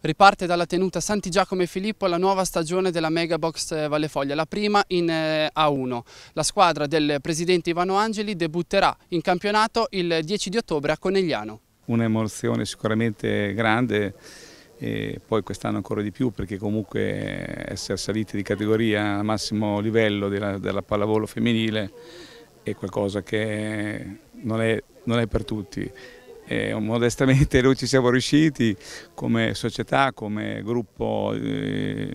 Riparte dalla tenuta Santi Giacomo e Filippo la nuova stagione della Megabox eh, Valle Foglia, la prima in eh, A1. La squadra del presidente Ivano Angeli debutterà in campionato il 10 di ottobre a Conegliano. Un'emozione sicuramente grande e poi quest'anno ancora di più perché comunque eh, essere saliti di categoria al massimo livello della, della pallavolo femminile è qualcosa che non è, non è per tutti. E modestamente noi ci siamo riusciti come società, come gruppo eh,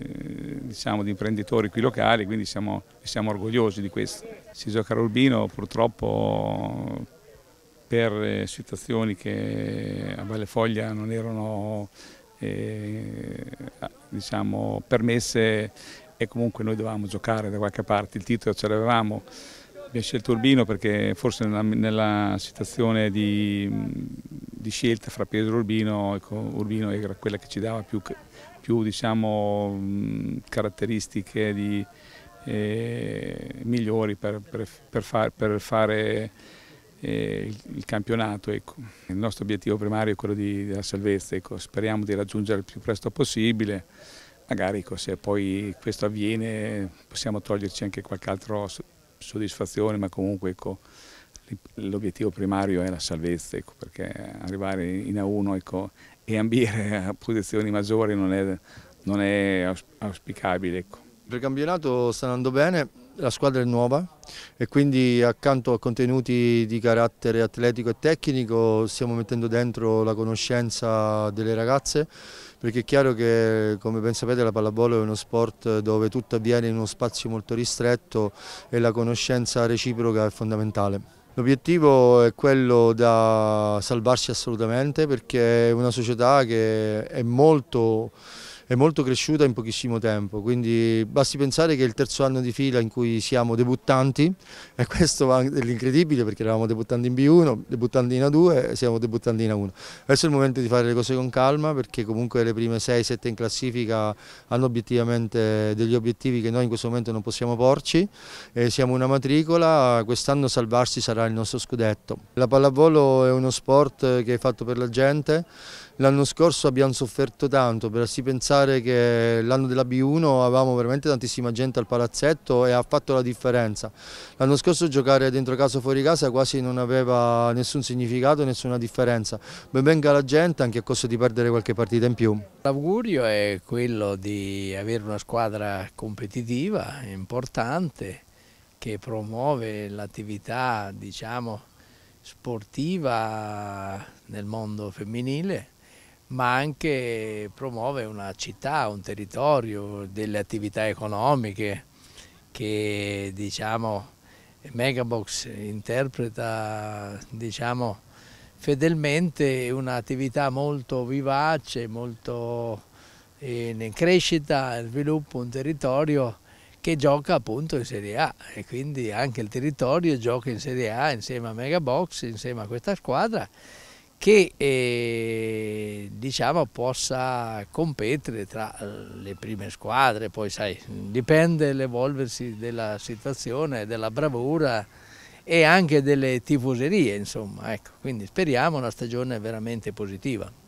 diciamo, di imprenditori qui locali, quindi siamo, siamo orgogliosi di questo. Si gioca a Urbino purtroppo per eh, situazioni che a Bellefoglia non erano eh, diciamo, permesse e comunque noi dovevamo giocare da qualche parte, il titolo ce l'avevamo. Mi ha scelto Urbino perché forse nella, nella situazione di, di, scelta fra Pedro e Urbino, ecco, Urbino era quella che ci dava più, più diciamo, caratteristiche di, eh, migliori per, per, per, far, per fare eh, il, il, campionato. Ecco. Il nostro obiettivo primario è quello di, della salvezza, ecco. speriamo di raggiungere il più presto possibile magari ecco, se poi questo avviene possiamo toglierci anche qualche altro soddisfazione, ma comunque ecco, l'obiettivo primario è la salvezza, ecco, perché arrivare in A1 ecco, e ambire a posizioni maggiori non è, non è auspicabile. Ecco. Per il campionato sta andando bene, la squadra è nuova e quindi accanto a contenuti di carattere atletico e tecnico stiamo mettendo dentro la conoscenza delle ragazze perché è chiaro che come ben sapete la pallavolo è uno sport dove tutto avviene in uno spazio molto ristretto e la conoscenza reciproca è fondamentale. L'obiettivo è quello da salvarsi assolutamente perché è una società che è molto è molto cresciuta in pochissimo tempo, quindi basti pensare che è il terzo anno di fila in cui siamo debuttanti e questo è l'incredibile perché eravamo debuttanti in B1, debuttanti in A2 e siamo debuttanti in A1. Adesso è il momento di fare le cose con calma perché comunque le prime 6-7 in classifica hanno obiettivamente degli obiettivi che noi in questo momento non possiamo porci, e siamo una matricola, quest'anno salvarsi sarà il nostro scudetto. La pallavolo è uno sport che è fatto per la gente, l'anno scorso abbiamo sofferto tanto, per si pensare pensare che l'anno della B1 avevamo veramente tantissima gente al palazzetto e ha fatto la differenza. L'anno scorso giocare dentro casa o fuori casa quasi non aveva nessun significato, nessuna differenza. Ben venga la gente anche a costo di perdere qualche partita in più. L'augurio è quello di avere una squadra competitiva, importante, che promuove l'attività diciamo, sportiva nel mondo femminile ma anche promuove una città, un territorio, delle attività economiche che diciamo Megabox interpreta diciamo fedelmente un'attività molto vivace, molto eh, in crescita, sviluppo un territorio che gioca appunto in Serie A e quindi anche il territorio gioca in Serie A insieme a Megabox, insieme a questa squadra che eh, diciamo, possa competere tra eh, le prime squadre, poi sai, dipende l'evolversi della situazione, della bravura e anche delle tifoserie, insomma, ecco, quindi speriamo una stagione veramente positiva.